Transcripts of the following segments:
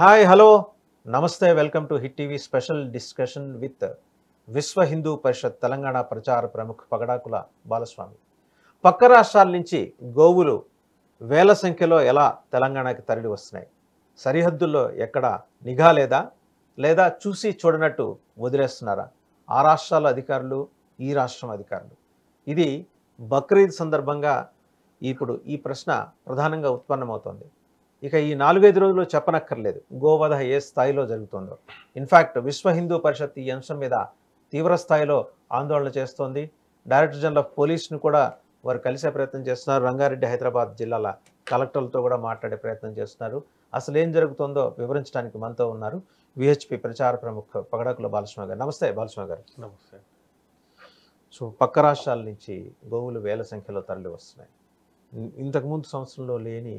Hi hello namaste welcome to hit TV special discussion with Vishwa Hindu పరిషత్ తెలంగాణ ప్రచార ప్రముఖ పగడాకుల బాలస్వామి పక్క రాష్ట్రాల నుంచి గోవులు వేల సంఖ్యలో ఎలా తెలంగాణకి తరలి వస్తున్నాయి సరిహద్దుల్లో ఎక్కడ నిఘా లేదా లేదా చూసి చూడనట్టు వదిలేస్తున్నారా ఆ రాష్ట్రాల అధికారులు ఈ రాష్ట్రం అధికారులు ఇది బక్రీద్ సందర్భంగా ఇప్పుడు ఈ ప్రశ్న ప్రధానంగా ఉత్పన్నమవుతోంది ఇక ఈ నాలుగైదు రోజులు చెప్పనక్కర్లేదు గోవధ ఏ స్థాయిలో జరుగుతుందో ఇన్ఫ్యాక్ట్ విశ్వ హిందూ పరిషత్ ఈ అంశం మీద తీవ్ర స్థాయిలో ఆందోళన చేస్తోంది డైరెక్టర్ జనరల్ ఆఫ్ పోలీస్ను కూడా వారు కలిసే ప్రయత్నం చేస్తున్నారు రంగారెడ్డి హైదరాబాద్ జిల్లాల కలెక్టర్లతో కూడా మాట్లాడే ప్రయత్నం చేస్తున్నారు అసలు ఏం జరుగుతుందో వివరించడానికి మనతో ఉన్నారు విహెచ్పి ప్రచార ప్రముఖ పగడకుల బాలస్వామి గారు నమస్తే బాలస్వామి గారు నమస్తే సో పక్క రాష్ట్రాల నుంచి గోవులు వేల సంఖ్యలో తరలి వస్తున్నాయి ఇంతకుముందు సంవత్సరంలో లేని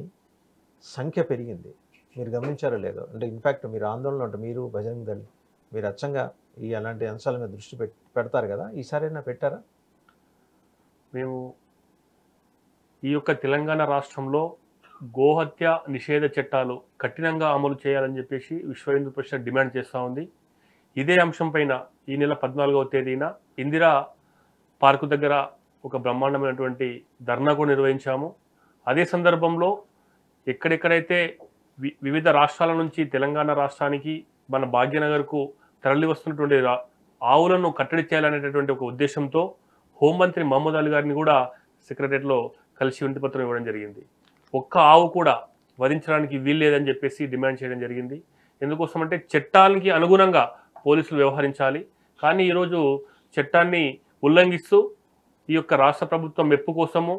సంఖ్య పెరిగింది మీరు గమనించారో లేదో అంటే ఇన్ఫ్యాక్ట్ మీరు ఆందోళన ఉంటే మీరు భజరంగ దళి మీరు అచ్చంగా ఈ అలాంటి అంశాల మీద దృష్టి పెడతారు కదా ఈసారైనా పెట్టారా మేము ఈ యొక్క తెలంగాణ రాష్ట్రంలో గోహత్య నిషేధ చట్టాలు కఠినంగా అమలు చేయాలని చెప్పేసి విశ్వ హిందూ పరిషత్ డిమాండ్ చేస్తూ ఉంది ఇదే అంశంపైన ఈ నెల పద్నాలుగవ తేదీన ఇందిరా పార్కు దగ్గర ఒక బ్రహ్మాండమైనటువంటి ధర్నా కూడా నిర్వహించాము అదే సందర్భంలో ఎక్కడెక్కడైతే వివిధ రాష్ట్రాల నుంచి తెలంగాణ రాష్ట్రానికి మన భాగ్యనగర్కు తరలి వస్తున్నటువంటి ఆవులను కట్టడి చేయాలనేటటువంటి ఒక ఉద్దేశంతో హోంమంత్రి మహమ్మద్ అలీ గారిని కూడా సెక్రటరీలో కలిసి పత్రం ఇవ్వడం జరిగింది ఒక్క ఆవు కూడా వధించడానికి వీల్లేదని చెప్పేసి డిమాండ్ చేయడం జరిగింది ఎందుకోసం అంటే చట్టానికి అనుగుణంగా పోలీసులు వ్యవహరించాలి కానీ ఈరోజు చట్టాన్ని ఉల్లంఘిస్తూ ఈ యొక్క రాష్ట్ర ప్రభుత్వం మెప్పు కోసము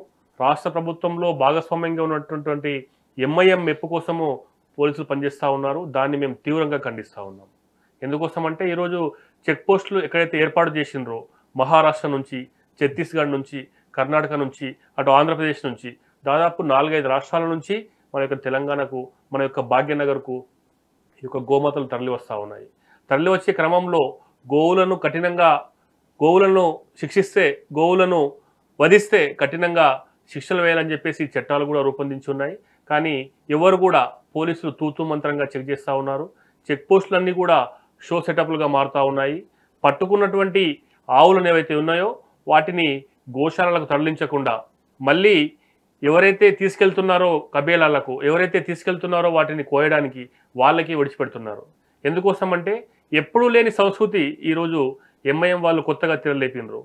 రాష్ట్ర ప్రభుత్వంలో భాగస్వామ్యంగా ఉన్నటువంటి ఎంఐఎం మెప్పు కోసము పోలీసులు పనిచేస్తూ ఉన్నారు దాన్ని మేము తీవ్రంగా ఖండిస్తూ ఉన్నాం ఎందుకోసం అంటే ఈరోజు చెక్ పోస్టులు ఎక్కడైతే ఏర్పాటు చేసినరో మహారాష్ట్ర నుంచి ఛత్తీస్గఢ్ నుంచి కర్ణాటక నుంచి అటు ఆంధ్రప్రదేశ్ నుంచి దాదాపు నాలుగైదు రాష్ట్రాల నుంచి మన యొక్క తెలంగాణకు మన యొక్క భాగ్యనగర్కు ఈ యొక్క గోమాతలు తరలి వస్తూ ఉన్నాయి తరలి వచ్చే క్రమంలో గోవులను కఠినంగా గోవులను శిక్షిస్తే గోవులను వధిస్తే కఠినంగా శిక్షలు వేయాలని చెప్పేసి చట్టాలు కూడా రూపొందించి ఉన్నాయి కానీ ఎవరు కూడా పోలీసులు తూతు మంత్రంగా చెక్ చేస్తూ ఉన్నారు చెక్ పోస్టులన్నీ కూడా షో సెటప్లుగా మారుతూ ఉన్నాయి పట్టుకున్నటువంటి ఆవులు ఏవైతే ఉన్నాయో వాటిని గోశాలకు తరలించకుండా మళ్ళీ ఎవరైతే తీసుకెళ్తున్నారో కబేలాలకు ఎవరైతే తీసుకెళ్తున్నారో వాటిని కోయడానికి వాళ్ళకి విడిచిపెడుతున్నారు ఎందుకోసం అంటే ఎప్పుడూ లేని సంస్కృతి ఈరోజు ఎంఐఎం వాళ్ళు కొత్తగా తెరలేపినరు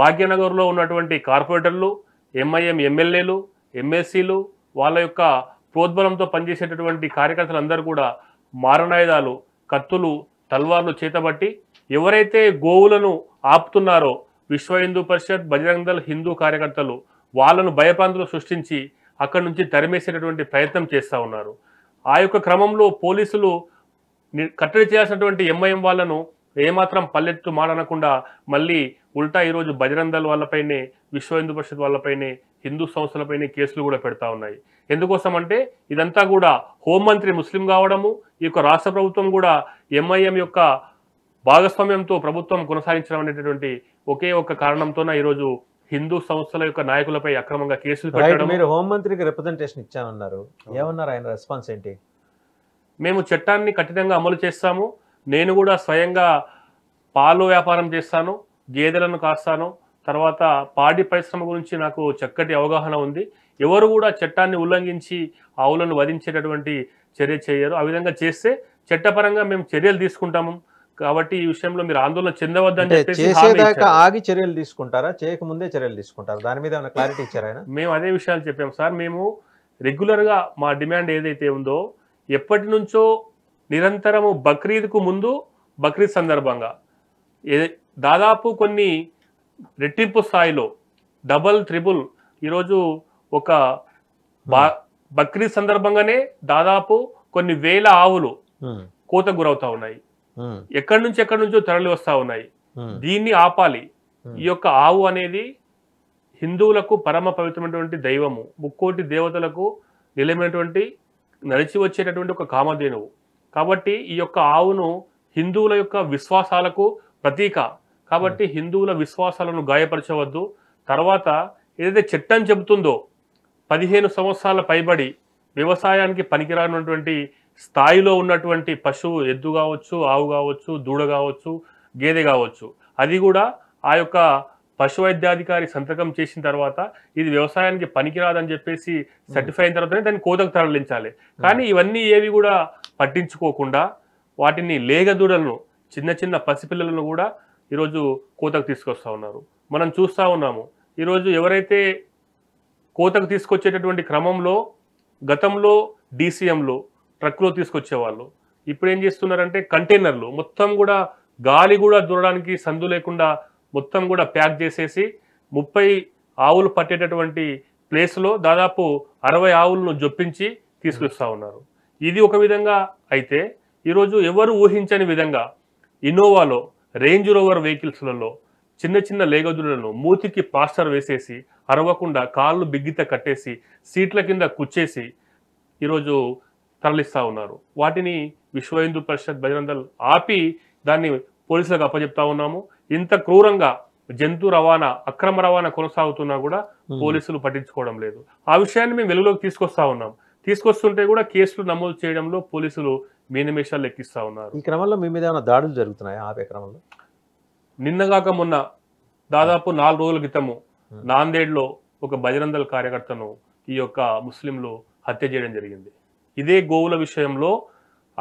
భాగ్యనగర్లో ఉన్నటువంటి కార్పొరేటర్లు ఎంఐఎం ఎమ్మెల్యేలు ఎమ్మెల్సీలు వాళ్ళ యొక్క ప్రోద్బలంతో పనిచేసేటటువంటి కార్యకర్తలందరూ కూడా మారణాయుధాలు కత్తులు తల్వార్లు చేతబట్టి ఎవరైతే గోవులను ఆపుతున్నారో విశ్వ హిందూ పరిషత్ బజరంగ హిందూ కార్యకర్తలు వాళ్ళను భయపాంతులు సృష్టించి అక్కడి నుంచి తరిమేసేటటువంటి ప్రయత్నం చేస్తూ ఉన్నారు ఆ యొక్క క్రమంలో పోలీసులు కట్టడి చేయాల్సినటువంటి ఎంఐఎం వాళ్ళను ఏమాత్రం పల్లెత్తు మాడనకుండా మళ్ళీ ఉల్టా ఈరోజు దళ వాళ్ళపైనే విశ్వ హిందూ పరిషత్ వాళ్ళపైనే హిందూ సంస్థలపైనే కేసులు కూడా పెడతా ఉన్నాయి ఎందుకోసం అంటే ఇదంతా కూడా హోంమంత్రి ముస్లిం కావడము ఈ యొక్క రాష్ట్ర ప్రభుత్వం కూడా ఎంఐఎం యొక్క భాగస్వామ్యంతో ప్రభుత్వం కొనసాగించడం అనేటటువంటి ఒకే ఒక కారణంతోన ఈరోజు హిందూ సంస్థల యొక్క నాయకులపై అక్రమంగా కేసులు పెట్టడం మీరు హోంమంత్రికి రిప్రజెంటేషన్ ఇచ్చామన్నారు ఏమన్నారు ఆయన రెస్పాన్స్ ఏంటి మేము చట్టాన్ని కఠినంగా అమలు చేస్తాము నేను కూడా స్వయంగా పాలు వ్యాపారం చేస్తాను గేదెలను కాస్తాను తర్వాత పాడి పరిశ్రమ గురించి నాకు చక్కటి అవగాహన ఉంది ఎవరు కూడా చట్టాన్ని ఉల్లంఘించి ఆవులను వధించేటటువంటి చర్య చేయరు ఆ విధంగా చేస్తే చట్టపరంగా మేము చర్యలు తీసుకుంటాము కాబట్టి ఈ విషయంలో మీరు ఆందోళన చెందవద్దని చేసేదాకా ఆగి చర్యలు తీసుకుంటారా చేయకముందే చర్యలు తీసుకుంటారా దాని మీద ఏమైనా క్లారిటీ ఇచ్చారా మేము అదే విషయాలు చెప్పాం సార్ మేము రెగ్యులర్గా మా డిమాండ్ ఏదైతే ఉందో ఎప్పటి నుంచో నిరంతరము బక్రీద్కు ముందు బక్రీద్ సందర్భంగా దాదాపు కొన్ని రెట్టింపు స్థాయిలో డబల్ త్రిబుల్ ఈరోజు ఒక hmm. బక్రీద్ సందర్భంగానే దాదాపు కొన్ని వేల ఆవులు hmm. కోత గురవుతా ఉన్నాయి hmm. ఎక్కడి నుంచి ఎక్కడి నుంచో తరలి వస్తా ఉన్నాయి దీన్ని ఆపాలి ఈ యొక్క ఆవు అనేది హిందువులకు పరమ పవిత్రమైనటువంటి దైవము ముక్కోటి దేవతలకు నిలమైనటువంటి నడిచి వచ్చేటటువంటి ఒక కామధేనువు కాబట్టి ఈ యొక్క ఆవును హిందువుల యొక్క విశ్వాసాలకు ప్రతీక కాబట్టి hmm. హిందువుల విశ్వాసాలను గాయపరచవద్దు తర్వాత ఏదైతే చట్టం చెబుతుందో పదిహేను సంవత్సరాల పైబడి వ్యవసాయానికి పనికిరానటువంటి స్థాయిలో ఉన్నటువంటి పశువు ఎద్దు కావచ్చు ఆవు కావచ్చు దూడ కావచ్చు గేదె కావచ్చు అది కూడా ఆ యొక్క పశు వైద్యాధికారి సంతకం చేసిన తర్వాత ఇది వ్యవసాయానికి పనికిరాదని చెప్పేసి సర్టిఫై hmm. అయిన తర్వాతనే దాన్ని కోతకు తరలించాలి hmm. కానీ ఇవన్నీ ఏవి కూడా పట్టించుకోకుండా వాటిని లేగదూడలను చిన్న చిన్న పసిపిల్లలను కూడా ఈరోజు కోతకు తీసుకొస్తూ ఉన్నారు మనం చూస్తూ ఉన్నాము ఈరోజు ఎవరైతే కోతకు తీసుకొచ్చేటటువంటి క్రమంలో గతంలో డీసీఎంలో ట్రక్లో తీసుకొచ్చేవాళ్ళు ఇప్పుడు ఏం చేస్తున్నారంటే కంటైనర్లు మొత్తం కూడా గాలి కూడా దూరడానికి సందు లేకుండా మొత్తం కూడా ప్యాక్ చేసేసి ముప్పై ఆవులు పట్టేటటువంటి ప్లేస్లో దాదాపు అరవై ఆవులను జొప్పించి తీసుకొస్తూ ఉన్నారు ఇది ఒక విధంగా అయితే ఈరోజు ఎవరు ఊహించని విధంగా ఇన్నోవాలో రేంజ్ రోవర్ వెహికల్స్లలో చిన్న చిన్న లేగదులను మూతికి పాస్టర్ వేసేసి అరవకుండా కాళ్ళు బిగ్గిత కట్టేసి సీట్ల కింద కుచ్చేసి ఈరోజు తరలిస్తూ ఉన్నారు వాటిని విశ్వ హిందూ పరిషత్ బజరందల్ ఆపి దాన్ని పోలీసులకు అప్పజెప్తా ఉన్నాము ఇంత క్రూరంగా జంతు రవాణా అక్రమ రవాణా కొనసాగుతున్నా కూడా పోలీసులు పట్టించుకోవడం లేదు ఆ విషయాన్ని మేము వెలుగులోకి తీసుకొస్తా ఉన్నాం తీసుకొస్తుంటే కూడా కేసులు నమోదు చేయడంలో పోలీసులు నిమిషాలు లెక్కిస్తా ఉన్నారు ఈ క్రమంలో మీ మీద ఏమైనా దాడులు జరుగుతున్నాయా ఆపే క్రమంలో నిన్నగాక మొన్న దాదాపు నాలుగు రోజుల క్రితము నాందేడ్లో ఒక బజరందల కార్యకర్తను ఈ యొక్క ముస్లింలు హత్య చేయడం జరిగింది ఇదే గోవుల విషయంలో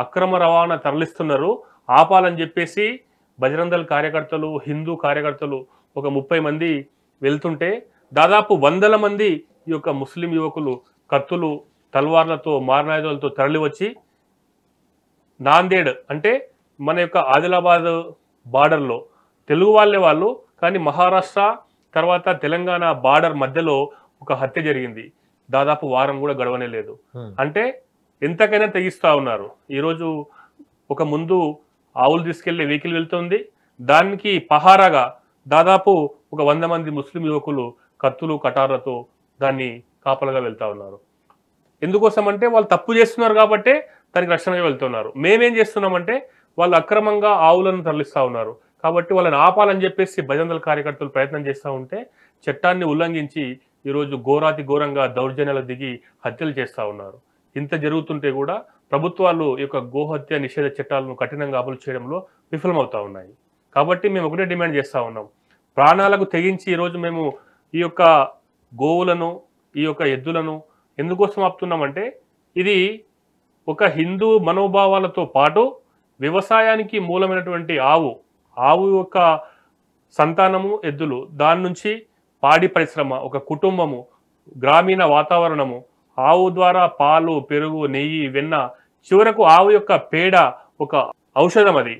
అక్రమ రవాణా తరలిస్తున్నారు ఆపాలని చెప్పేసి బజరందల కార్యకర్తలు హిందూ కార్యకర్తలు ఒక ముప్పై మంది వెళ్తుంటే దాదాపు వందల మంది ఈ యొక్క ముస్లిం యువకులు కత్తులు తల్వార్లతో మారణాయుధాలతో తరలివచ్చి నాందేడ్ అంటే మన యొక్క ఆదిలాబాద్ బార్డర్లో తెలుగు వాళ్ళే వాళ్ళు కానీ మహారాష్ట్ర తర్వాత తెలంగాణ బార్డర్ మధ్యలో ఒక హత్య జరిగింది దాదాపు వారం కూడా గడవనే లేదు అంటే ఎంతకైనా తెగిస్తూ ఉన్నారు ఈరోజు ఒక ముందు ఆవులు తీసుకెళ్లే వెహికల్ వెళ్తుంది దానికి పహారాగా దాదాపు ఒక వంద మంది ముస్లిం యువకులు కత్తులు కటార్లతో దాన్ని కాపలగా వెళ్తా ఉన్నారు ఎందుకోసం అంటే వాళ్ళు తప్పు చేస్తున్నారు కాబట్టే దానికి రక్షణగా వెళ్తున్నారు మేమేం చేస్తున్నామంటే వాళ్ళు అక్రమంగా ఆవులను తరలిస్తూ ఉన్నారు కాబట్టి వాళ్ళని ఆపాలని చెప్పేసి భజనల కార్యకర్తలు ప్రయత్నం చేస్తూ ఉంటే చట్టాన్ని ఉల్లంఘించి ఈరోజు ఘోరాతి ఘోరంగా దౌర్జన్యాలు దిగి హత్యలు చేస్తూ ఉన్నారు ఇంత జరుగుతుంటే కూడా ప్రభుత్వాలు ఈ యొక్క గోహత్య నిషేధ చట్టాలను కఠినంగా అమలు చేయడంలో విఫలమవుతూ ఉన్నాయి కాబట్టి మేము ఒకటే డిమాండ్ చేస్తూ ఉన్నాం ప్రాణాలకు తెగించి ఈరోజు మేము ఈ యొక్క గోవులను ఈ యొక్క ఎద్దులను ఎందుకోసం ఆపుతున్నామంటే ఇది ఒక హిందూ మనోభావాలతో పాటు వ్యవసాయానికి మూలమైనటువంటి ఆవు ఆవు యొక్క సంతానము ఎద్దులు దాని నుంచి పాడి పరిశ్రమ ఒక కుటుంబము గ్రామీణ వాతావరణము ఆవు ద్వారా పాలు పెరుగు నెయ్యి వెన్న చివరకు ఆవు యొక్క పేడ ఒక ఔషధం అది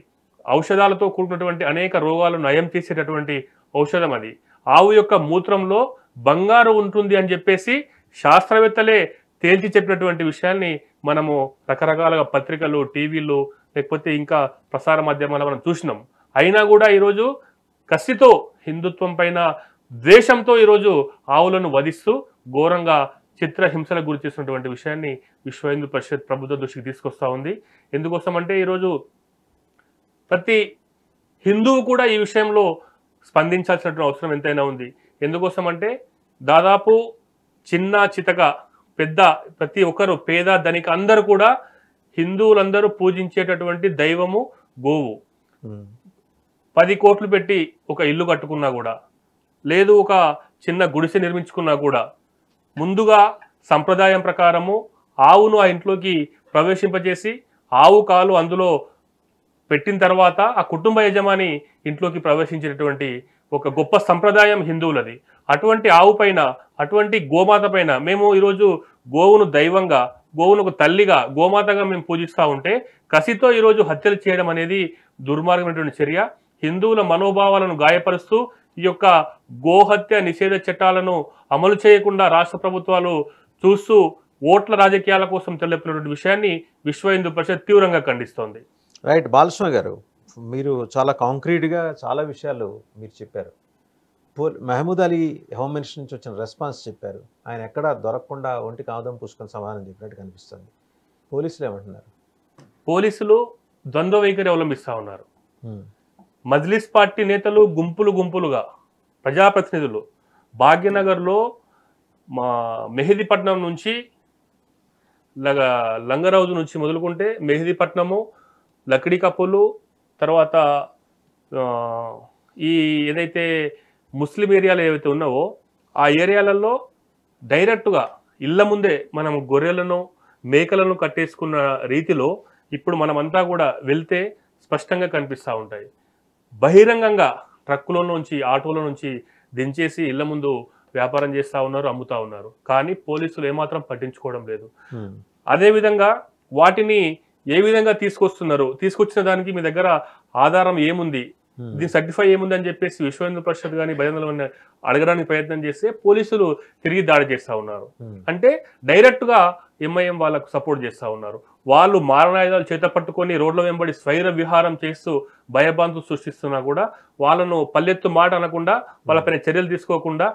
ఔషధాలతో కూడినటువంటి అనేక రోగాలు నయం తీసేటటువంటి ఔషధం అది ఆవు యొక్క మూత్రంలో బంగారు ఉంటుంది అని చెప్పేసి శాస్త్రవేత్తలే తేల్చి చెప్పినటువంటి విషయాన్ని మనము రకరకాలుగా పత్రికలు టీవీలు లేకపోతే ఇంకా ప్రసార మాధ్యమాలు మనం చూసినాం అయినా కూడా ఈరోజు కసితో హిందుత్వం పైన ద్వేషంతో ఈరోజు ఆవులను వధిస్తూ ఘోరంగా చిత్రహింసలకు గురి చేసినటువంటి విషయాన్ని విశ్వ హిందూ పరిషత్ ప్రభుత్వ దృష్టికి తీసుకొస్తూ ఉంది ఎందుకోసం అంటే ఈరోజు ప్రతి హిందువు కూడా ఈ విషయంలో స్పందించాల్సినటువంటి అవసరం ఎంతైనా ఉంది ఎందుకోసం అంటే దాదాపు చిన్న చితక పెద్ద ప్రతి ఒక్కరు పేద ధనిక అందరూ కూడా హిందువులందరూ పూజించేటటువంటి దైవము గోవు పది కోట్లు పెట్టి ఒక ఇల్లు కట్టుకున్నా కూడా లేదు ఒక చిన్న గుడిసె నిర్మించుకున్నా కూడా ముందుగా సంప్రదాయం ప్రకారము ఆవును ఆ ఇంట్లోకి ప్రవేశింపజేసి ఆవు కాలు అందులో పెట్టిన తర్వాత ఆ కుటుంబ యజమాని ఇంట్లోకి ప్రవేశించినటువంటి ఒక గొప్ప సంప్రదాయం హిందువులది అటువంటి ఆవు పైన అటువంటి గోమాత పైన మేము ఈరోజు గోవును దైవంగా గోవును ఒక తల్లిగా గోమాతగా మేము పూజిస్తూ ఉంటే కసితో ఈరోజు హత్యలు చేయడం అనేది దుర్మార్గమైనటువంటి చర్య హిందువుల మనోభావాలను గాయపరుస్తూ ఈ యొక్క గోహత్య నిషేధ చట్టాలను అమలు చేయకుండా రాష్ట్ర ప్రభుత్వాలు చూస్తూ ఓట్ల రాజకీయాల కోసం తెలిపినటువంటి విషయాన్ని విశ్వ హిందూ పరిషత్ తీవ్రంగా ఖండిస్తోంది రైట్ బాలస్వామి గారు మీరు చాలా కాంక్రీట్గా చాలా విషయాలు మీరు చెప్పారు మహమూద్ అలీ హోమ్ మినిస్టర్ నుంచి వచ్చిన రెస్పాన్స్ చెప్పారు ఆయన ఎక్కడా దొరకకుండా ఒంటికి ఆదం పుష్కొని సమాధానం చెప్పినట్టు కనిపిస్తుంది పోలీసులు ఏమంటున్నారు పోలీసులు ద్వంద్వ వైఖరి అవలంబిస్తూ ఉన్నారు మజ్లిస్ పార్టీ నేతలు గుంపులు గుంపులుగా ప్రజాప్రతినిధులు భాగ్యనగర్లో మా మెహదీపట్నం నుంచి లంగరాజు నుంచి మొదలుకుంటే మెహదీపట్నము లక్డీ కప్పులు తర్వాత ఈ ఏదైతే ముస్లిం ఏరియాలు ఏవైతే ఉన్నావో ఆ ఏరియాలలో డైరెక్ట్గా ఇళ్ళ ముందే మనం గొర్రెలను మేకలను కట్టేసుకున్న రీతిలో ఇప్పుడు మనమంతా కూడా వెళ్తే స్పష్టంగా కనిపిస్తూ ఉంటాయి బహిరంగంగా ట్రక్కులో నుంచి ఆటోల నుంచి దించేసి ఇళ్ళ ముందు వ్యాపారం చేస్తూ ఉన్నారు అమ్ముతూ ఉన్నారు కానీ పోలీసులు ఏమాత్రం పట్టించుకోవడం లేదు అదేవిధంగా వాటిని ఏ విధంగా తీసుకొస్తున్నారు తీసుకొచ్చిన దానికి మీ దగ్గర ఆధారం ఏముంది Hmm. దీన్ని సర్టిఫై ఏముందని చెప్పేసి విశ్వేంద్ర పరిషత్ కానీ భజనలు అడగడానికి ప్రయత్నం చేస్తే పోలీసులు తిరిగి దాడి చేస్తూ ఉన్నారు hmm. అంటే డైరెక్ట్గా ఎంఐఎం వాళ్ళకు సపోర్ట్ చేస్తూ ఉన్నారు వాళ్ళు మారణాయుధాలు చేత పట్టుకొని రోడ్ల వెంబడి స్వైర విహారం చేస్తూ భయబాంతు సృష్టిస్తున్నా కూడా వాళ్ళను పల్లెత్తు మాట అనకుండా వాళ్ళపైన hmm. చర్యలు తీసుకోకుండా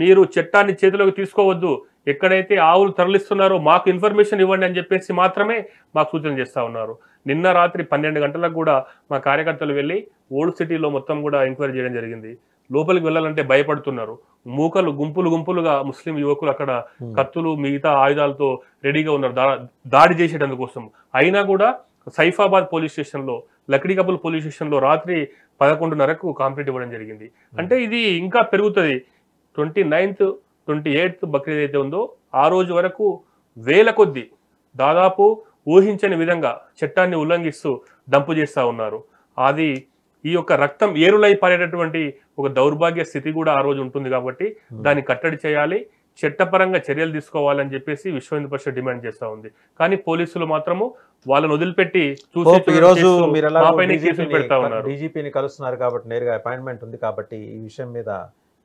మీరు చట్టాన్ని చేతిలోకి తీసుకోవద్దు ఎక్కడైతే ఆవులు తరలిస్తున్నారో మాకు ఇన్ఫర్మేషన్ ఇవ్వండి అని చెప్పేసి మాత్రమే మాకు సూచన చేస్తూ ఉన్నారు నిన్న రాత్రి పన్నెండు గంటలకు కూడా మా కార్యకర్తలు వెళ్ళి ఓల్డ్ సిటీలో మొత్తం కూడా ఎంక్వైరీ చేయడం జరిగింది లోపలికి వెళ్ళాలంటే భయపడుతున్నారు మూకలు గుంపులు గుంపులుగా ముస్లిం యువకులు అక్కడ hmm. కత్తులు మిగతా ఆయుధాలతో రెడీగా ఉన్నారు దాడి చేసేటందుకోసం అయినా కూడా సైఫాబాద్ పోలీస్ స్టేషన్లో లక్డీకపుల్ పోలీస్ స్టేషన్లో రాత్రి పదకొండున్నరకు కాంప్లీట్ ఇవ్వడం జరిగింది hmm. అంటే ఇది ఇంకా పెరుగుతుంది twenty ninth twenty eighth Bakrid అయితే ఉందో ఆ రోజు వరకు వేల కొద్దీ దాదాపు ఊహించని విధంగా చట్టాన్ని ఉల్లంఘిస్తూ డంపు చేస్తూ ఉన్నారు అది ఈ యొక్క రక్తం ఏరులై పారేటటువంటి ఒక దౌర్భాగ్య స్థితి కూడా ఆ రోజు ఉంటుంది కాబట్టి hmm. దాన్ని కట్టడి చేయాలి చట్టపరంగా చర్యలు తీసుకోవాలని చెప్పేసి విశ్వ హిందూ పరిషత్ డిమాండ్ చేస్తూ ఉంది కానీ పోలీసులు మాత్రము వాళ్ళని వదిలిపెట్టి చూసి డీజీపీని కలుస్తున్నారు కాబట్టి నేరుగా అపాయింట్మెంట్ ఉంది కాబట్టి ఈ విషయం మీద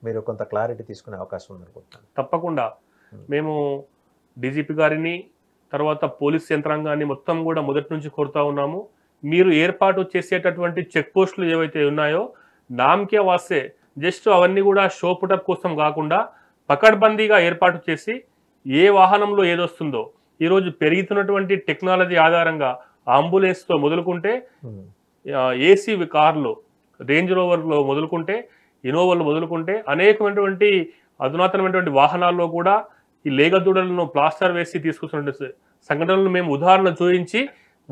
మీరు కొంత క్లారిటీ తీసుకునే అవకాశం ఉందనుకుంటున్నాను తప్పకుండా hmm. మేము డీజీపీ గారిని తర్వాత పోలీస్ యంత్రాంగాన్ని మొత్తం కూడా మొదటి నుంచి కోరుతా ఉన్నాము మీరు ఏర్పాటు చేసేటటువంటి చెక్ పోస్టులు ఏవైతే ఉన్నాయో నామకే వాస్తే జస్ట్ అవన్నీ కూడా షో పుటప్ కోసం కాకుండా పకడ్బందీగా ఏర్పాటు చేసి ఏ వాహనంలో ఏదొస్తుందో ఈరోజు పెరుగుతున్నటువంటి టెక్నాలజీ ఆధారంగా అంబులెన్స్తో మొదలుకుంటే hmm. ఏసీ కార్లు రేంజ్ రోవర్లో మొదలుకుంటే ఇనోవాలు వదులుకుంటే అనేకమైనటువంటి అధునాతనమైనటువంటి వాహనాల్లో కూడా ఈ లేగదూడలను ప్లాస్టర్ వేసి తీసుకొస్తున్న సంఘటనలను మేము ఉదాహరణ చూపించి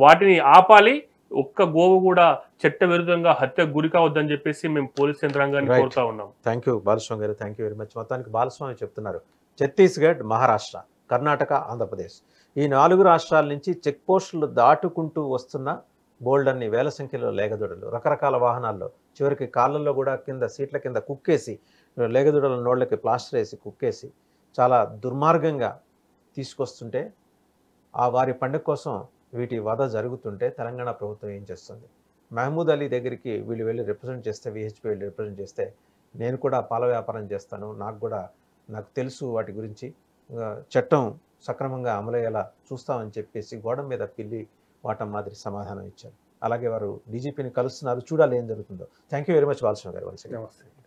వాటిని ఆపాలి ఒక్క గోవు కూడా చట్ట విరుద్ధంగా హత్యకు గురి కావద్దని చెప్పేసి మేము పోలీస్ యంత్రాంగాన్ని కోరుతా ఉన్నాం థ్యాంక్ యూ బాలస్వామి గారు థ్యాంక్ యూ వెరీ మచ్ మొత్తానికి బాలస్వామి చెప్తున్నారు ఛత్తీస్గఢ్ మహారాష్ట్ర కర్ణాటక ఆంధ్రప్రదేశ్ ఈ నాలుగు రాష్ట్రాల నుంచి చెక్ పోస్టులు దాటుకుంటూ వస్తున్న బోల్డ్ అన్ని వేల సంఖ్యలో లేగదొడలు రకరకాల వాహనాల్లో చివరికి కాళ్ళల్లో కూడా కింద సీట్ల కింద కుక్కేసి లేగదొడల నోళ్ళకి ప్లాస్టర్ వేసి కుక్కేసి చాలా దుర్మార్గంగా తీసుకొస్తుంటే ఆ వారి పండుగ కోసం వీటి వధ జరుగుతుంటే తెలంగాణ ప్రభుత్వం ఏం చేస్తుంది మహమూద్ అలీ దగ్గరికి వీళ్ళు వెళ్ళి రిప్రజెంట్ చేస్తే విహెచ్పి వెళ్ళి రిప్రజెంట్ చేస్తే నేను కూడా పాల వ్యాపారం చేస్తాను నాకు కూడా నాకు తెలుసు వాటి గురించి చట్టం సక్రమంగా అమలయ్యేలా చూస్తామని చెప్పేసి గోడ మీద పిల్లి వాటం మాదిరి సమాధానం ఇచ్చారు అలాగే వారు డీజీపీని కలుస్తున్నారు చూడాలి ఏం జరుగుతుందో thank you very much Balaswamy గారు వన్స్ నమస్తే